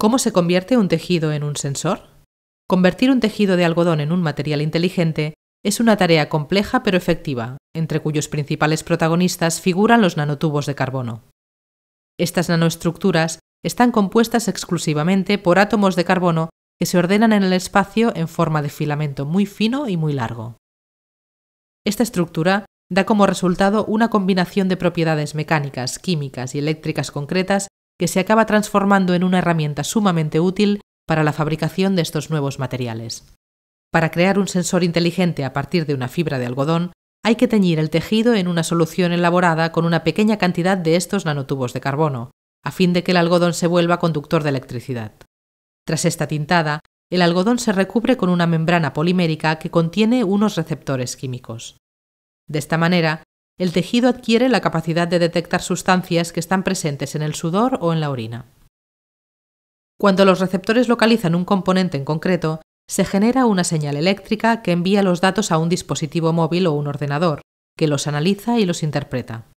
¿Cómo se convierte un tejido en un sensor? Convertir un tejido de algodón en un material inteligente es una tarea compleja pero efectiva, entre cuyos principales protagonistas figuran los nanotubos de carbono. Estas nanoestructuras están compuestas exclusivamente por átomos de carbono que se ordenan en el espacio en forma de filamento muy fino y muy largo. Esta estructura da como resultado una combinación de propiedades mecánicas, químicas y eléctricas concretas que se acaba transformando en una herramienta sumamente útil para la fabricación de estos nuevos materiales. Para crear un sensor inteligente a partir de una fibra de algodón, hay que teñir el tejido en una solución elaborada con una pequeña cantidad de estos nanotubos de carbono, a fin de que el algodón se vuelva conductor de electricidad. Tras esta tintada, el algodón se recubre con una membrana polimérica que contiene unos receptores químicos. De esta manera, el tejido adquiere la capacidad de detectar sustancias que están presentes en el sudor o en la orina. Cuando los receptores localizan un componente en concreto, se genera una señal eléctrica que envía los datos a un dispositivo móvil o un ordenador, que los analiza y los interpreta.